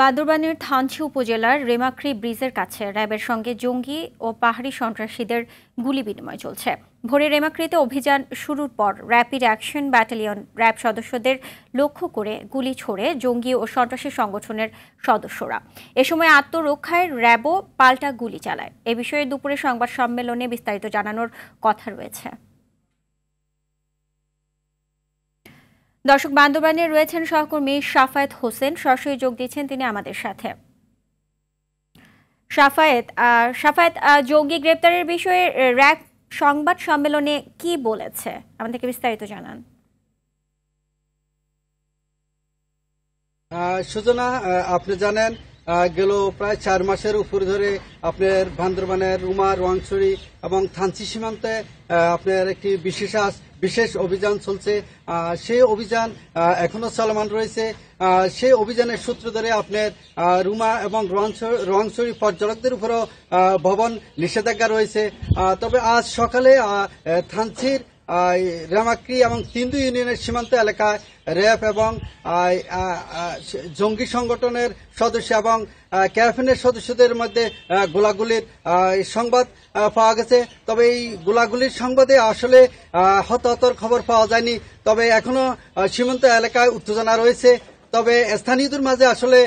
বাদুরবানের থানচি উপজেলার রেমাক্রি ব্রিজের কাছে র্যাবের সঙ্গে জঙ্গি ও পাহাড়ি সন্ত্রাসীদের গুলি বিনিময় চলছে ভোরে রেমাক্রিতে অভিযান শুরুর পর র্যাপিড অ্যাকশন ব্যাটালিয়ন র্যাব সদস্যদের লক্ষ্য করে গুলি ছোড়ে জঙ্গি ও সন্ত্রাসী সংগঠনের সদস্যরা এ সময় আত্মরক্ষায় র্যাবও পাল্টা গুলি চালায় এ বিষয়ে দুপুরে সংবাদ সম্মেলনে বিস্তারিত জানানোর কথা রয়েছে দর্শক বান্দরবানে রয়েছেন সহকর্মী সাফায়েত হোসেন সরাসরি যোগ দিচ্ছেন তিনি আমাদের সাথে সাফায়েত সাফায়েত জঙ্গি গ্রেপ্তারের বিষয়ে র্যাক সংবাদ সম্মেলনে কি বলেছে আমাদেরকে বিস্তারিত জানান সুজনা আপনি জানেন গেল প্রায় চার মাসের উপর ধরে আপনার বান্দরবানের রুমা রোয়াংছড়ি এবং থানচি সীমান্তে আপনার একটি বিশেষ বিশেষ অভিযান চলছে সেই অভিযান এখনো চলমান রয়েছে সেই অভিযানের সূত্র ধরে আপনার রুমা এবং রোয়াংছড়ি পর্যটকদের উপরও ভবন নিষেধাজ্ঞা রয়েছে তবে আজ সকালে থানচির রামাক্রি এবং তিন্দু ইউনিয়নের সীমান্ত এলাকায় র্যাব এবং জঙ্গি সংগঠনের সদস্য এবং ক্যারাফিনের সদস্যদের মধ্যে গোলাগুলির সংবাদ পাওয়া গেছে তবে এই গোলাগুলির সংবাদে আসলে হতাহতর খবর পাওয়া যায়নি তবে এখনও সীমান্ত এলাকায় উত্তেজনা রয়েছে তবে স্থানীয়দের মাঝে আসলে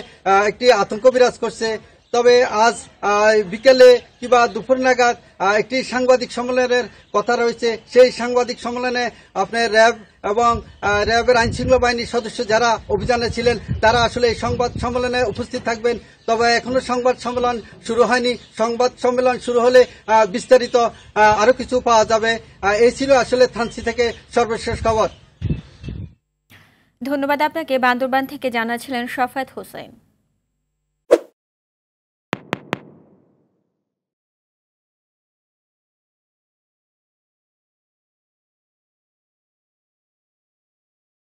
একটি আতঙ্ক বিরাজ করছে তবে আজ বিকেলে কিংবা দুপুর নাগাদ একটি সাংবাদিক সম্মেলনের কথা রয়েছে সেই সাংবাদিক সম্মেলনে আপনার র্যাব এবং র্যাবের আইনশৃঙ্খলা বাহিনীর সদস্য যারা অভিযানে ছিলেন তারা আসলে এই সংবাদ সম্মেলনে উপস্থিত থাকবেন তবে এখনো সংবাদ সম্মেলন শুরু হয়নি সংবাদ সম্মেলন শুরু হলে বিস্তারিত আরও কিছু পাওয়া যাবে এই ছিল আসলে থানসি থেকে সর্বশেষ খবর ধন্যবাদ আপনাকে বান্দরবান থেকে জানাছিলেন শফাত হোসেন